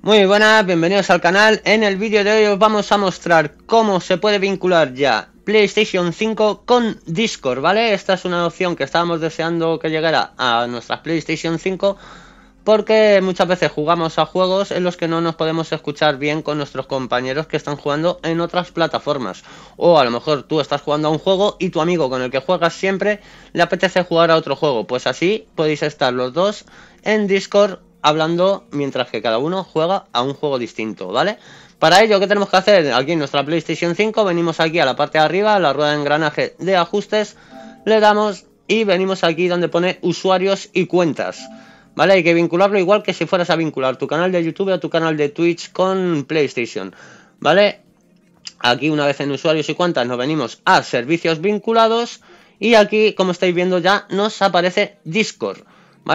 Muy buenas, bienvenidos al canal. En el vídeo de hoy os vamos a mostrar cómo se puede vincular ya PlayStation 5 con Discord, ¿vale? Esta es una opción que estábamos deseando que llegara a nuestras PlayStation 5 porque muchas veces jugamos a juegos en los que no nos podemos escuchar bien con nuestros compañeros que están jugando en otras plataformas. O a lo mejor tú estás jugando a un juego y tu amigo con el que juegas siempre le apetece jugar a otro juego. Pues así podéis estar los dos en Discord hablando mientras que cada uno juega a un juego distinto, ¿vale? Para ello, ¿qué tenemos que hacer? Aquí en nuestra PlayStation 5 venimos aquí a la parte de arriba, a la rueda de engranaje de ajustes, le damos y venimos aquí donde pone usuarios y cuentas. ¿Vale? Hay que vincularlo igual que si fueras a vincular tu canal de YouTube o tu canal de Twitch con PlayStation. ¿Vale? Aquí una vez en usuarios y cuentas nos venimos a servicios vinculados y aquí, como estáis viendo ya, nos aparece Discord.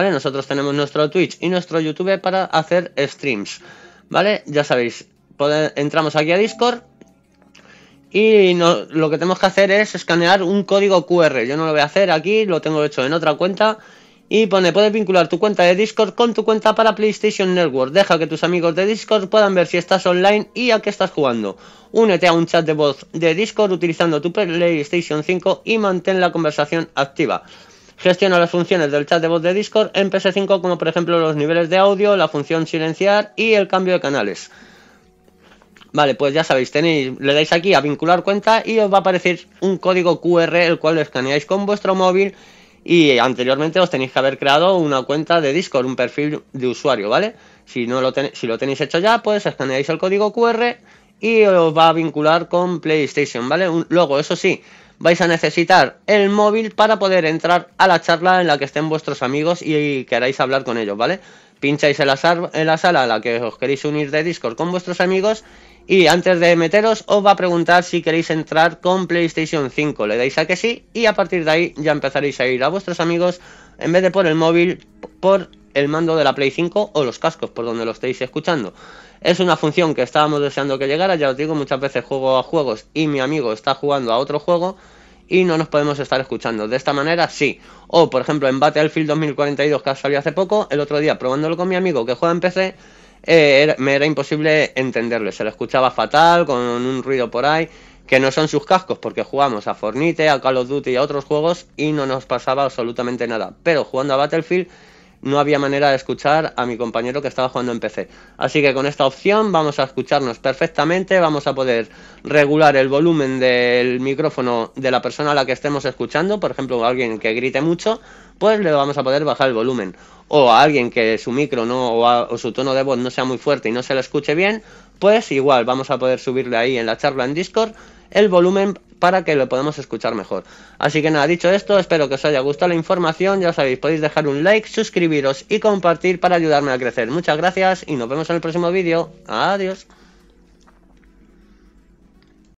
Nosotros tenemos nuestro Twitch y nuestro YouTube para hacer streams, ¿vale? Ya sabéis, entramos aquí a Discord y lo que tenemos que hacer es escanear un código QR. Yo no lo voy a hacer aquí, lo tengo hecho en otra cuenta. Y pone, puedes vincular tu cuenta de Discord con tu cuenta para PlayStation Network. Deja que tus amigos de Discord puedan ver si estás online y a qué estás jugando. Únete a un chat de voz de Discord utilizando tu PlayStation 5 y mantén la conversación activa. Gestiona las funciones del chat de voz de Discord en PS5 como por ejemplo los niveles de audio, la función silenciar y el cambio de canales. Vale, pues ya sabéis, tenéis, le dais aquí a vincular cuenta y os va a aparecer un código QR el cual lo escaneáis con vuestro móvil y anteriormente os tenéis que haber creado una cuenta de Discord, un perfil de usuario, ¿vale? Si, no lo, tenéis, si lo tenéis hecho ya, pues escaneáis el código QR y os va a vincular con PlayStation, ¿vale? luego, eso sí, vais a necesitar el móvil para poder entrar a la charla en la que estén vuestros amigos y queráis hablar con ellos, ¿vale? Pincháis en la, en la sala a la que os queréis unir de Discord con vuestros amigos y antes de meteros os va a preguntar si queréis entrar con PlayStation 5. Le dais a que sí y a partir de ahí ya empezaréis a ir a vuestros amigos en vez de por el móvil, por el mando de la Play 5 o los cascos por donde lo estéis escuchando. Es una función que estábamos deseando que llegara, ya os digo, muchas veces juego a juegos y mi amigo está jugando a otro juego y no nos podemos estar escuchando. De esta manera sí. O por ejemplo en Battlefield 2042 que ha hace poco, el otro día probándolo con mi amigo que juega en PC, eh, me era imposible entenderle. Se lo escuchaba fatal, con un ruido por ahí, que no son sus cascos porque jugamos a Fornite, a Call of Duty y a otros juegos y no nos pasaba absolutamente nada. Pero jugando a Battlefield no había manera de escuchar a mi compañero que estaba jugando en PC. Así que con esta opción vamos a escucharnos perfectamente, vamos a poder regular el volumen del micrófono de la persona a la que estemos escuchando, por ejemplo, a alguien que grite mucho, pues le vamos a poder bajar el volumen. O a alguien que su micro no, o, o su tono de voz no sea muy fuerte y no se le escuche bien, pues igual vamos a poder subirle ahí en la charla en Discord el volumen para que lo podamos escuchar mejor. Así que nada, dicho esto, espero que os haya gustado la información, ya sabéis, podéis dejar un like, suscribiros y compartir para ayudarme a crecer. Muchas gracias y nos vemos en el próximo vídeo. Adiós.